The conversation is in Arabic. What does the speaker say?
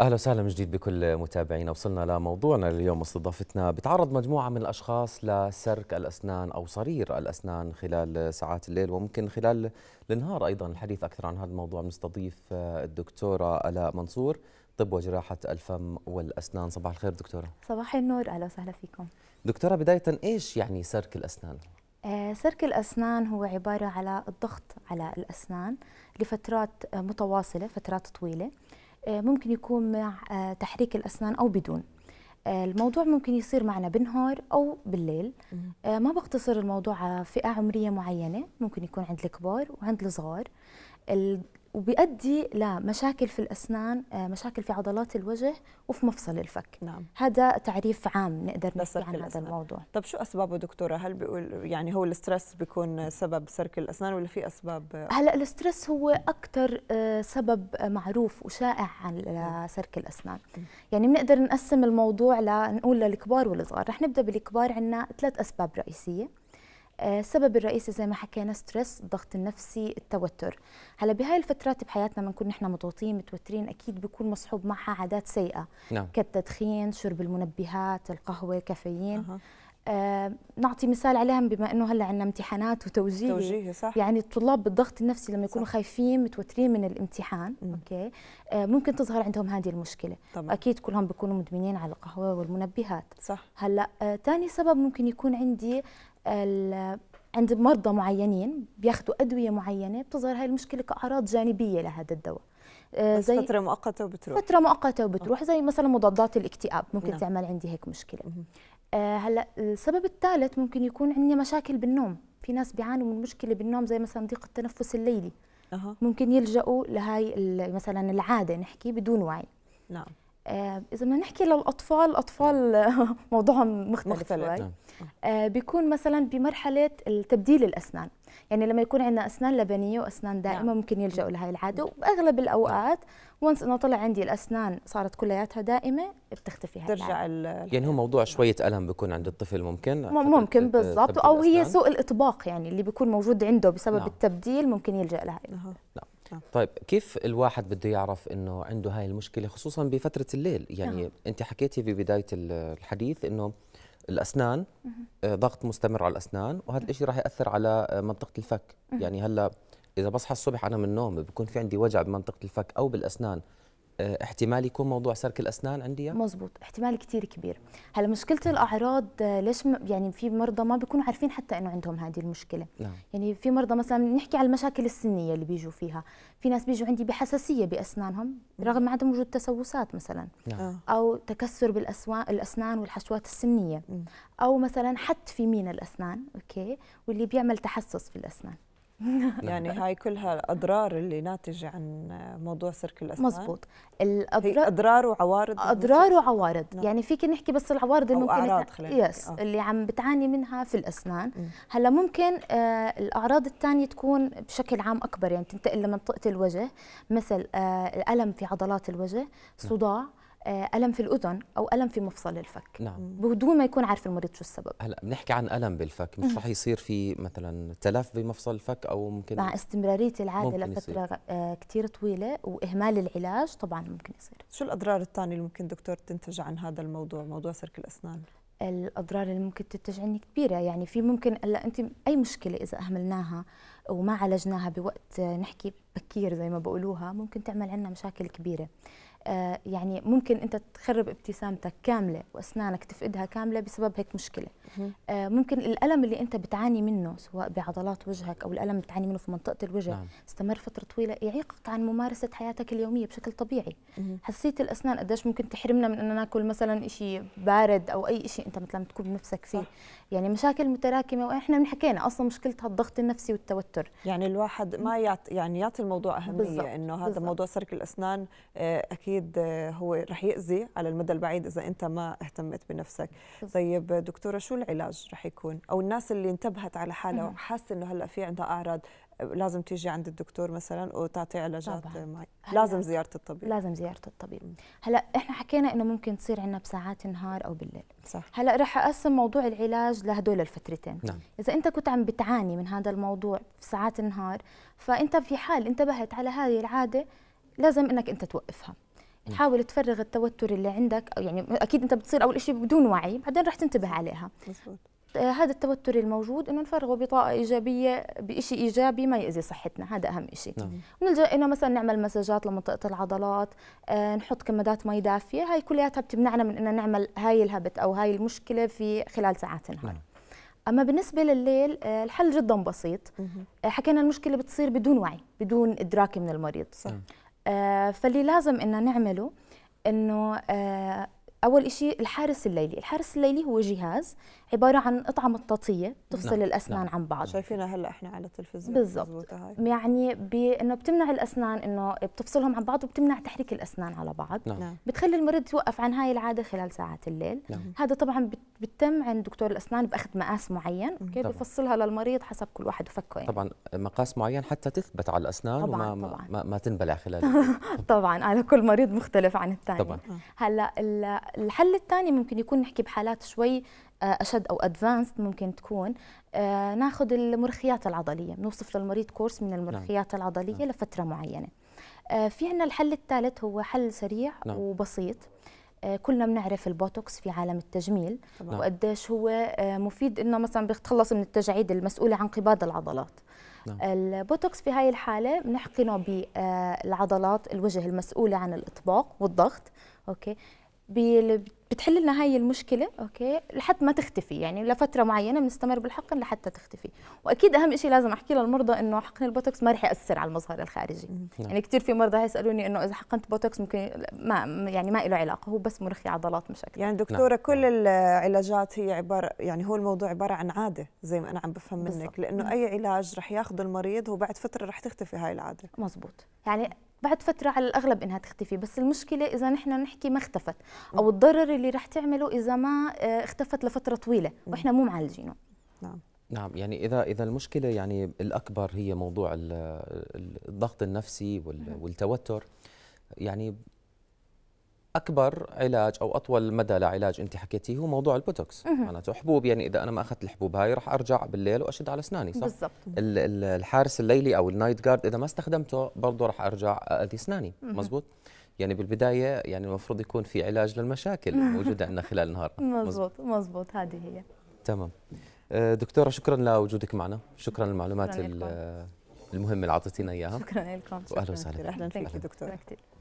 اهلا وسهلا من جديد بكل متابعينا وصلنا لموضوعنا اليوم استضافتنا بتعرض مجموعه من الاشخاص لسرك الاسنان او صرير الاسنان خلال ساعات الليل وممكن خلال النهار ايضا الحديث اكثر عن هذا الموضوع بنستضيف آه، الدكتوره الاء منصور طب وجراحه الفم والاسنان صباح الخير دكتوره صباح النور اهلا وسهلا فيكم دكتوره بدايه ايش يعني سرك الاسنان آه، سرك الأسنان هو عبارة على الضغط على الأسنان لفترات آه، متواصلة فترات طويلة آه، ممكن يكون مع آه، تحريك الأسنان أو بدون آه، الموضوع ممكن يصير معنا بالنهار أو بالليل ما بقتصر الموضوع على فئة عمرية معينة ممكن يكون عند الكبار وعند الصغار وبيؤدي لمشاكل في الاسنان آه، مشاكل في عضلات الوجه وفي مفصل الفك نعم. هذا تعريف عام نقدر نحكي عن هذا الموضوع طب شو اسبابه دكتوره هل بيقول يعني هو الاسترس بيكون سبب سرك الاسنان ولا في اسباب هلا الاسترس هو اكثر آه، سبب معروف وشائع عن نعم. سرك الاسنان يعني بنقدر نقسم الموضوع لنقول للكبار والصغار رح نبدا بالكبار عندنا ثلاث اسباب رئيسيه السبب آه، الرئيسي زي ما حكينا ستريس الضغط النفسي التوتر هلا بهاي الفترات بحياتنا بنكون نحن مضغوطين متوترين اكيد بيكون مصحوب معها عادات سيئه نعم. كالتدخين شرب المنبهات القهوه كافيين أه. آه، نعطي مثال عليهم بما انه هلا عندنا امتحانات وتوجيه توجيه صح يعني الطلاب بالضغط النفسي لما يكونوا صح. خايفين متوترين من الامتحان م. اوكي آه، ممكن تظهر عندهم هذه المشكله طبعا. اكيد كلهم بيكونوا مدمنين على القهوه والمنبهات صح هلا آه، سبب ممكن يكون عندي عند مرضى معينين بياخذوا ادويه معينه بتظهر هاي المشكله كاعراض جانبيه لهذا الدواء آه، زي فترة مؤقتة وبتروح فترة مؤقتة وبتروح زي مثلا مضادات الاكتئاب ممكن نعم. تعمل عندي هيك مشكلة آه هلا السبب الثالث ممكن يكون عندي مشاكل بالنوم في ناس بيعانوا من مشكلة بالنوم زي مثلا ضيق التنفس الليلي أه. ممكن يلجأوا لهي مثلا العادة نحكي بدون وعي نعم آه، اذا بدنا نحكي للاطفال الاطفال موضوعهم مختلف, مختلف. شوي نعم. آه، بيكون مثلا بمرحله تبديل الاسنان يعني لما يكون عندنا اسنان لبنيه واسنان نعم. دائمه ممكن يلجأوا نعم. لهي العاده واغلب الاوقات ونس انه طلع عندي الاسنان صارت كلياتها دائمه بتختفي هاي ترجع يعني هو موضوع شويه الم بيكون عند الطفل ممكن ممكن بالضبط او هي سوء الاطباق يعني اللي بيكون موجود عنده بسبب نعم. التبديل ممكن يلجأ لهي نعم نعم. طيب كيف الواحد بده يعرف انه عنده هاي المشكله خصوصا بفتره الليل يعني نعم. انت حكيتي في بدايه الحديث انه الاسنان آه ضغط مستمر على الاسنان وهذا الشيء راح ياثر على آه، منطقه الفك يعني هلا اذا بصحى الصبح انا من النوم بكون في عندي وجع بمنطقه الفك او بالاسنان آه، احتمال يكون موضوع سرك الاسنان عندي مزبوط احتمال كثير كبير هلا مشكله الاعراض آه، ليش يعني في مرضى ما بيكونوا عارفين حتى انه عندهم هذه المشكله نعم. يعني في مرضى مثلا نحكي على المشاكل السنيه اللي بيجوا فيها في ناس بيجوا عندي بحساسيه باسنانهم رغم عدم وجود تسوسات مثلا نعم. او تكسر بالاسنان والحشوات السنيه او مثلا حت في مين الاسنان اوكي واللي بيعمل تحسس في الاسنان يعني هاي كلها اضرار اللي ناتجه عن موضوع سرك الاسنان مزبوط الاضرار اضرار وعوارض اضرار وعوارض نعم. يعني فيك نحكي بس العوارض اللي ممكن خلينا يس آه. اللي عم بتعاني منها في الاسنان هلا ممكن آه الاعراض الثانيه تكون بشكل عام اكبر يعني تنتقل لمنطقه الوجه مثل آه الالم في عضلات الوجه نعم. صداع نعم. آه، الم في الاذن او الم في مفصل الفك نعم. بدون ما يكون عارف المريض شو السبب هلا بنحكي عن الم بالفك مش رح يصير في مثلا تلف بمفصل الفك او ممكن مع استمراريه العاده لفتره آه كثير طويله واهمال العلاج طبعا ممكن يصير شو الاضرار الثانيه اللي ممكن دكتور تنتج عن هذا الموضوع موضوع سلك الاسنان الاضرار اللي ممكن تنتج عني كبيره يعني في ممكن هلا انت اي مشكله اذا اهملناها وما عالجناها بوقت آه، نحكي بكير زي ما بقولوها ممكن تعمل عنا مشاكل كبيره آه، يعني ممكن انت تخرب ابتسامتك كامله واسنانك تفقدها كامله بسبب هيك مشكله آه، ممكن الالم اللي انت بتعاني منه سواء بعضلات وجهك او الالم اللي بتعاني منه في منطقه الوجه نعم. استمر فتره طويله يعيقك عن ممارسه حياتك اليوميه بشكل طبيعي حسيت الاسنان قديش ممكن تحرمنا من ان ناكل مثلا شيء بارد او اي شيء انت مثلا بتكون نفسك فيه صح. يعني مشاكل متراكمه واحنا حكينا اصلا مشكله الضغط النفسي والتوتر يعني الواحد ما يعط يعني يعطي الموضوع اهميه بالزبط. انه هذا بالزبط. موضوع سرك الاسنان آه، اكيد آه، هو رح ياذي على المدى البعيد اذا انت ما اهتمت بنفسك بالزبط. طيب دكتوره شو العلاج رح يكون او الناس اللي انتبهت على حالها وحاسه انه هلا في عندها اعراض لازم تيجي عند الدكتور مثلا وتعطي علاجات معي لازم زياره الطبيب لازم زياره الطبيب هلا احنا حكينا انه ممكن تصير عندنا بساعات النهار او بالليل صح. هلا رح اقسم موضوع العلاج لهدول الفترتين نعم. اذا انت كنت عم بتعاني من هذا الموضوع في ساعات النهار فانت في حال انتبهت على هذه العاده لازم انك انت توقفها حاول تفرغ التوتر اللي عندك يعني اكيد انت بتصير اول شيء بدون وعي بعدين رح تنتبه عليها مزبوط. هذا التوتر الموجود انه نفرغه بطاقه ايجابيه بشيء ايجابي ما ياذي صحتنا هذا اهم شيء نعم. نلجا انه مثلا نعمل مساجات لمنطقه العضلات آه، نحط كمادات مي دافيه هاي كلياتها بتمنعنا من انه نعمل هاي الهبت او هاي المشكله في خلال ساعات النهار نعم. اما بالنسبه لليل آه، الحل جدا بسيط آه، حكينا المشكله بتصير بدون وعي بدون ادراك من المريض صح. فاللي لازم انه نعمله انه اول شيء الحارس الليلي الحارس الليلي هو جهاز عباره عن قطعه مطاطيه تفصل نعم. الاسنان نعم. عن بعض شايفينها هلا احنا على التلفزيون بالضبط يعني بانه بتمنع الاسنان انه بتفصلهم عن بعض وبتمنع تحريك الاسنان على بعض نعم. نعم. بتخلي المريض يوقف عن هاي العاده خلال ساعات الليل نعم. هذا طبعا بتتم عند دكتور الاسنان باخذ مقاس معين اوكي بفصلها للمريض حسب كل واحد وفكه يعني طبعا مقاس معين حتى تثبت على الاسنان طبعاً وما طبعاً. ما, ما تنبلع خلال طبعا على كل مريض مختلف عن الثاني طبعا نعم. هلا الحل الثاني ممكن يكون نحكي بحالات شوي آه، اشد او ادفانسد ممكن تكون آه، ناخذ المرخيات العضليه بنوصف للمريض كورس من نعم. المرخيات نعم. العضليه نعم. لفتره معينه آه، في عندنا الحل الثالث هو حل سريع نعم. وبسيط كلنا بنعرف البوتوكس في عالم التجميل نعم. وقديش هو مفيد انه مثلا بيتخلص من التجاعيد المسؤوله عن قباض العضلات نعم. البوتوكس في هاي الحاله بنحقنه بالعضلات الوجه المسؤوله عن الاطباق والضغط اوكي بتحل لنا هاي المشكله اوكي لحد ما تختفي يعني لفتره معينه بنستمر بالحقن لحتى تختفي واكيد اهم شيء لازم احكي للمرضى انه حقن البوتوكس ما رح ياثر على المظهر الخارجي نعم. يعني كثير في مرضى يسالوني انه اذا حقنت بوتوكس ممكن ما يعني ما له علاقه هو بس مرخي عضلات مش اكثر يعني نعم. دكتوره نعم. كل العلاجات هي عباره يعني هو الموضوع عباره عن عاده زي ما انا عم بفهم منك بالزبط. لانه اي علاج رح ياخذه المريض هو بعد فتره رح تختفي هاي العاده مزبوط يعني بعد فترة على الأغلب إنها تختفي بس المشكلة إذا نحن نحكي ما اختفت أو الضرر اللي رح تعمله إذا ما آه، اختفت لفترة طويلة وإحنا مو معالجينه نعم نعم يعني اذا اذا المشكله يعني الاكبر هي موضوع الضغط النفسي والتوتر يعني اكبر علاج او اطول مدى لعلاج انت حكيتيه هو موضوع البوتوكس معناته حبوب يعني اذا انا ما اخذت الحبوب هاي راح ارجع بالليل واشد على اسناني صح بالضبط الحارس الليلي او النايت جارد اذا ما استخدمته برضه راح ارجع اذي اسناني مزبوط يعني بالبدايه يعني المفروض يكون في علاج للمشاكل الموجوده عندنا خلال النهار مزبوط مزبوط هذه هي تمام آه، دكتوره شكرا لوجودك معنا شكرا للمعلومات المهمه اللي اعطيتينا اياها شكرا لكم واهلا وسهلا اهلا دكتوره